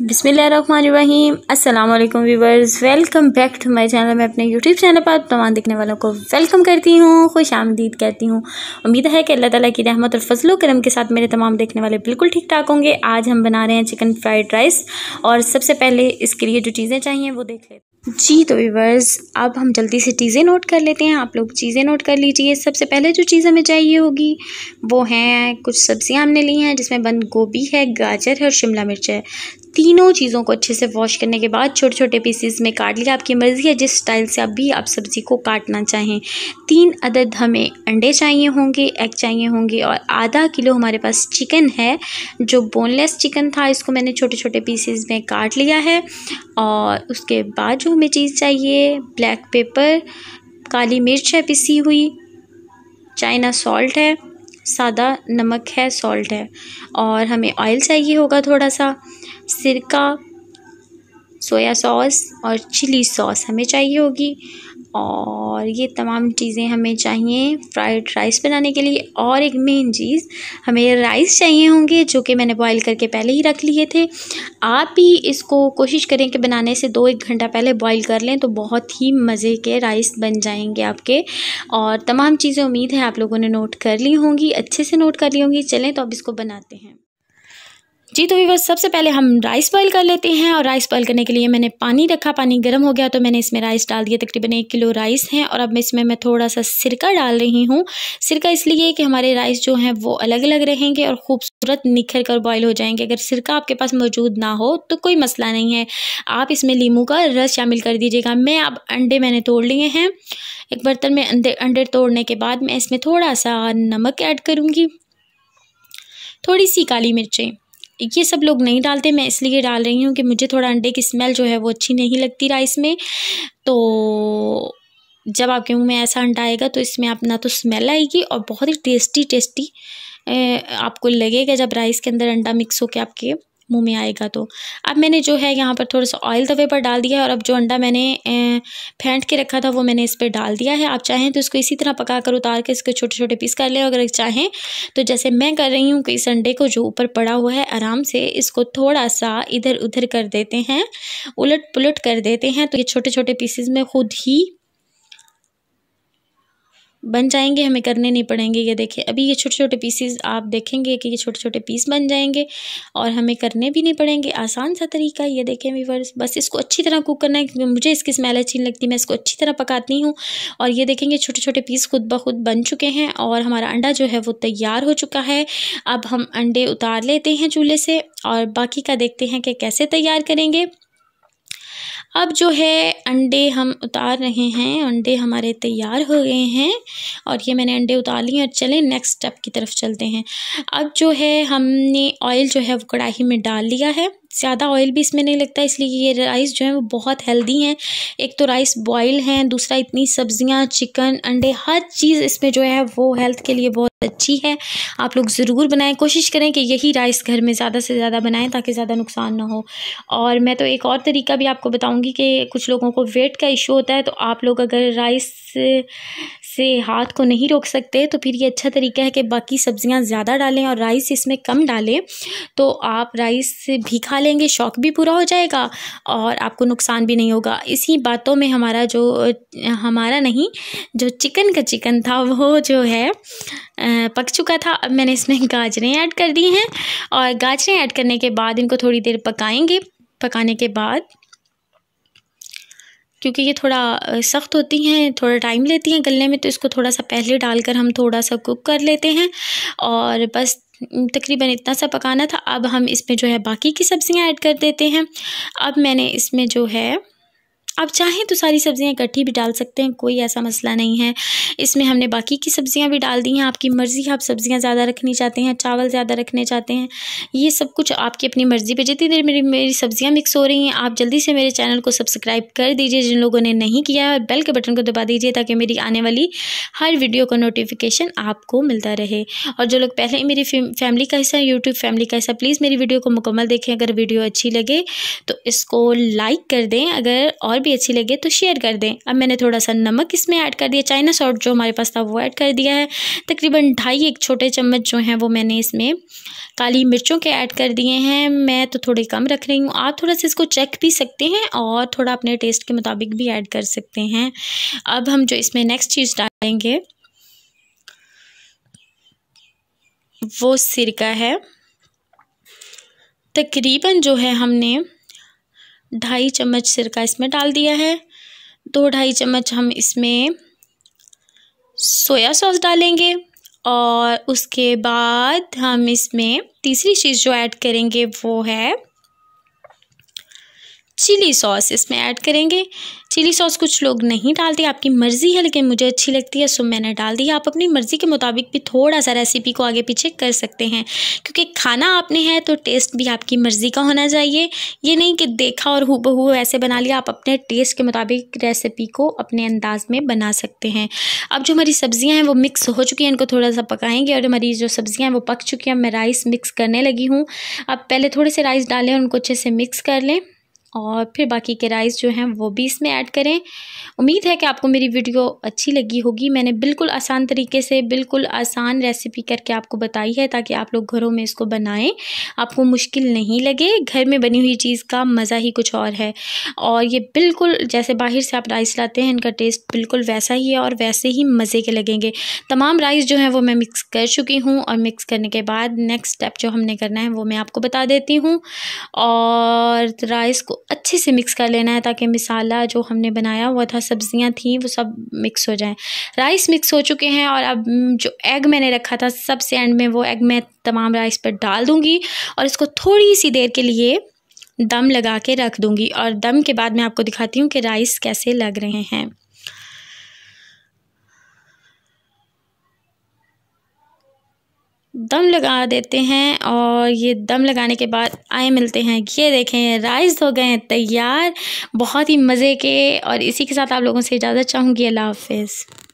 बिसमीम अल्लाम viewers welcome back to my channel मैं अपने यूट्यूब चैनल पर तमाम देखने वालों को वेलकम करती हूँ खुश आमदीद कहती हूँ उम्मीद है कि अल्लाह ताला की रहमत और फजलो करम के साथ मेरे तमाम देखने वाले बिल्कुल ठीक ठाक होंगे आज हम बना रहे हैं चिकन फ्राइड राइस और सबसे पहले इसके लिए जो चीज़ें चाहिए वो देख लेते जी तो व्यूवर्स अब हम जल्दी से चीज़ें नोट कर लेते हैं आप लोग चीज़ें नोट कर लीजिए सबसे पहले जो चीज़ हमें चाहिए होगी वो हैं कुछ सब्ज़ियाँ हमने ली हैं जिसमें बंद गोभी है गाजर है और शिमला मिर्च है तीनों चीज़ों को अच्छे से वॉश करने के बाद छोटे छोटे पीसीस में काट लिया आपकी मर्ज़ी है जिस स्टाइल से आप भी आप सब्ज़ी को काटना चाहें तीन अदद हमें अंडे चाहिए होंगे एग चाहिए होंगे और आधा किलो हमारे पास चिकन है जो बोनलेस चिकन था इसको मैंने छोटे छोटे पीसीस में काट लिया है और उसके बाद जो हमें चीज़ चाहिए ब्लैक पेपर काली मिर्च है पिसी हुई चाइना सॉल्ट है सादा नमक है सॉल्ट है और हमें ऑयल चाहिए होगा थोड़ा सा सिरका सोया सॉस और चिली सॉस हमें चाहिए होगी और ये तमाम चीज़ें हमें चाहिए फ्राइड राइस बनाने के लिए और एक मेन चीज़ हमें राइस चाहिए होंगे जो कि मैंने बॉईल करके पहले ही रख लिए थे आप ही इसको कोशिश करें कि बनाने से दो एक घंटा पहले बॉईल कर लें तो बहुत ही मज़े के राइस बन जाएंगे आपके और तमाम चीज़ें उम्मीद है आप लोगों ने नोट कर ली होंगी अच्छे से नोट कर ली होंगी चलें तो अब इसको बनाते हैं जी तो वीवर सबसे पहले हम राइस बॉईल कर लेते हैं और राइस बॉईल करने के लिए मैंने पानी रखा पानी गर्म हो गया तो मैंने इसमें राइस डाल दिया तकरीबन एक किलो राइस हैं और अब इसमें मैं थोड़ा सा सिरका डाल रही हूँ सिरका इसलिए कि हमारे राइस जो हैं वो अलग अलग रहेंगे और खूबसूरत निखर कर बॉयल हो जाएंगे अगर सिरका आपके पास मौजूद ना हो तो कोई मसला नहीं है आप इसमें लीमू का रस शामिल कर दीजिएगा मैं अब अंडे मैंने तोड़ लिए हैं एक बर्तन में अंडे अंडे तोड़ने के बाद मैं इसमें थोड़ा सा नमक ऐड करूँगी थोड़ी सी काली मिर्चें ये सब लोग नहीं डालते मैं इसलिए डाल रही हूँ कि मुझे थोड़ा अंडे की स्मेल जो है वो अच्छी नहीं लगती राइस में तो जब आपके मुंह में ऐसा अंडा आएगा तो इसमें आप ना तो स्मेल आएगी और बहुत ही टेस्टी टेस्टी आपको लगेगा जब राइस के अंदर अंडा मिक्स होकर आपके मुंह में आएगा तो अब मैंने जो है यहाँ पर थोड़ा सा ऑयल तवे पर डाल दिया है और अब जो अंडा मैंने फेंट के रखा था वो मैंने इस पर डाल दिया है आप चाहें तो इसको इसी तरह पका कर उतार के इसके छोटे छोटे पीस कर लें अगर चाहें तो जैसे मैं कर रही हूँ कि इस अंडे को जो ऊपर पड़ा हुआ है आराम से इसको थोड़ा सा इधर उधर कर देते हैं उलट पुलट कर देते हैं तो ये छोटे छोटे पीसेज में ख़ुद ही बन जाएंगे हमें करने नहीं पड़ेंगे ये देखें अभी ये छोटे छोटे पीसेस आप देखेंगे कि ये छोटे छोटे पीस बन जाएंगे और हमें करने भी नहीं पड़ेंगे आसान सा तरीका ये देखें वीवर्स बस इसको अच्छी तरह कुक करना है क्योंकि मुझे इसकी स्मेल अच्छी नहीं लगती मैं इसको अच्छी तरह पकाती हूँ और ये देखेंगे छोटे छोटे पीस खुद ब खुद बन चुके हैं और हमारा अंडा जो है वो तैयार हो चुका है अब हम अंडे उतार लेते हैं चूल्हे से और बाकी का देखते हैं कि कैसे तैयार करेंगे अब जो है अंडे हम उतार रहे हैं अंडे हमारे तैयार हो गए हैं और ये मैंने अंडे उतार लिए और चलें नेक्स्ट स्टेप की तरफ चलते हैं अब जो है हमने ऑयल जो है वो कढ़ाई में डाल लिया है ज़्यादा ऑयल भी इसमें नहीं लगता इसलिए ये राइस जो है वो बहुत हेल्दी हैं एक तो राइस बॉयल हैं दूसरा इतनी सब्जियां चिकन अंडे हर चीज़ इसमें जो है वो हेल्थ के लिए बहुत अच्छी है आप लोग ज़रूर बनाएं कोशिश करें कि यही राइस घर में ज़्यादा से ज़्यादा बनाएं ताकि ज़्यादा नुकसान ना हो और मैं तो एक और तरीका भी आपको बताऊँगी कि कुछ लोगों को वेट का इशू होता है तो आप लोग अगर राइस से हाथ को नहीं रोक सकते तो फिर ये अच्छा तरीका है कि बाकी सब्ज़ियाँ ज़्यादा डालें और राइस इसमें कम डालें तो आप राइस भी खा लेंगे शौक भी पूरा हो जाएगा और आपको नुकसान भी नहीं होगा इसी बातों में हमारा जो हमारा नहीं जो चिकन का चिकन था वो जो है पक चुका था अब मैंने इसमें गाजरें ऐड कर दी हैं और गाजरें ऐड करने के बाद इनको थोड़ी देर पकाएँगे पकाने के बाद क्योंकि ये थोड़ा सख्त होती हैं थोड़ा टाइम लेती हैं गलने में तो इसको थोड़ा सा पहले डालकर हम थोड़ा सा कुक कर लेते हैं और बस तकरीबन इतना सा पकाना था अब हम इसमें जो है बाकी की सब्ज़ियाँ ऐड कर देते हैं अब मैंने इसमें जो है आप चाहें तो सारी सब्ज़ियाँ इकट्ठी भी डाल सकते हैं कोई ऐसा मसला नहीं है इसमें हमने बाकी की सब्ज़ियाँ भी डाल दी हैं आपकी मर्ज़ी आप सब्ज़ियाँ ज़्यादा रखनी चाहते हैं चावल ज़्यादा रखने चाहते हैं ये सब कुछ आपकी अपनी मर्ज़ी पर जितनी देर मेरी मेरी सब्ज़ियाँ मिक्स हो रही हैं आप जल्दी से मेरे चैनल को सब्सक्राइब कर दीजिए जिन लोगों ने नहीं किया है बेल के बटन को दबा दीजिए ताकि मेरी आने वाली हर वीडियो का नोटिफिकेशन आपको मिलता रहे और जो लोग पहले मेरी फैमिली का हिस्सा यूट्यूब फैमिली का हिस्सा प्लीज़ मेरी वीडियो को मुकम्मल देखें अगर वीडियो अच्छी लगे तो इसको लाइक कर दें अगर और भी अच्छी लगे तो शेयर कर दें अब मैंने थोड़ा सा नमक इसमें ऐड कर दिया चाइना सॉल्ट जो हमारे पास था वो ऐड कर दिया है तकरीबन ढाई एक छोटे चम्मच जो हैं वो मैंने इसमें काली मिर्चों के ऐड कर दिए हैं मैं तो थोड़े कम रख रही हूँ आप थोड़ा सा इसको चेक भी सकते हैं और थोड़ा अपने टेस्ट के मुताबिक भी ऐड कर सकते हैं अब हम जो इसमें नेक्स्ट चीज़ डालेंगे वो सिरका है तकरीबन जो है हमने ढाई चम्मच सिरका इसमें डाल दिया है दो ढाई चम्मच हम इसमें सोया सॉस डालेंगे और उसके बाद हम इसमें तीसरी चीज़ जो ऐड करेंगे वो है चिली सॉस इसमें ऐड करेंगे चिली सॉस कुछ लोग नहीं डालते आपकी मर्ज़ी है लेकिन मुझे अच्छी लगती है सो मैंने डाल दी आप अपनी मर्ज़ी के मुताबिक भी थोड़ा सा रेसिपी को आगे पीछे कर सकते हैं क्योंकि खाना आपने है तो टेस्ट भी आपकी मर्ज़ी का होना चाहिए ये नहीं कि देखा और हु बहू ऐसे बना लिया आप अपने टेस्ट के मुताबिक रेसिपी को अपने अंदाज में बना सकते हैं अब जो हमारी सब्ज़ियाँ हैं वो मिक्स हो चुकी हैं इनको थोड़ा सा पकाएँगे और हमारी जो सब्ज़ियाँ हैं वो पक चुकी हैं मैं राइस मिक्स करने लगी हूँ अब पहले थोड़े से राइस डालें उनको अच्छे से मिक्स कर लें और फिर बाकी के राइस जो हैं वो भी इसमें ऐड करें उम्मीद है कि आपको मेरी वीडियो अच्छी लगी होगी मैंने बिल्कुल आसान तरीके से बिल्कुल आसान रेसिपी करके आपको बताई है ताकि आप लोग घरों में इसको बनाएं आपको मुश्किल नहीं लगे घर में बनी हुई चीज़ का मज़ा ही कुछ और है और ये बिल्कुल जैसे बाहर से आप राइस लाते हैं इनका टेस्ट बिल्कुल वैसा ही है और वैसे ही मज़े के लगेंगे तमाम राइस जो है वो मैं मिक्स कर चुकी हूँ और मिक्स करने के बाद नेक्स्ट स्टेप जो हमने करना है वो मैं आपको बता देती हूँ और राइस को अच्छे से मिक्स कर लेना है ताकि मिसाला जो हमने बनाया हुआ था सब्ज़ियाँ थी वो सब मिक्स हो जाएं राइस मिक्स हो चुके हैं और अब जो एग मैंने रखा था सबसे एंड में वो एग मैं तमाम राइस पर डाल दूँगी और इसको थोड़ी सी देर के लिए दम लगा के रख दूँगी और दम के बाद मैं आपको दिखाती हूँ कि राइस कैसे लग रहे हैं दम लगा देते हैं और ये दम लगाने के बाद आए मिलते हैं ये देखें राइस हो गए हैं तैयार बहुत ही मज़े के और इसी के साथ आप लोगों से इजाज़त चाहूँगी अल्लाह हाफिज़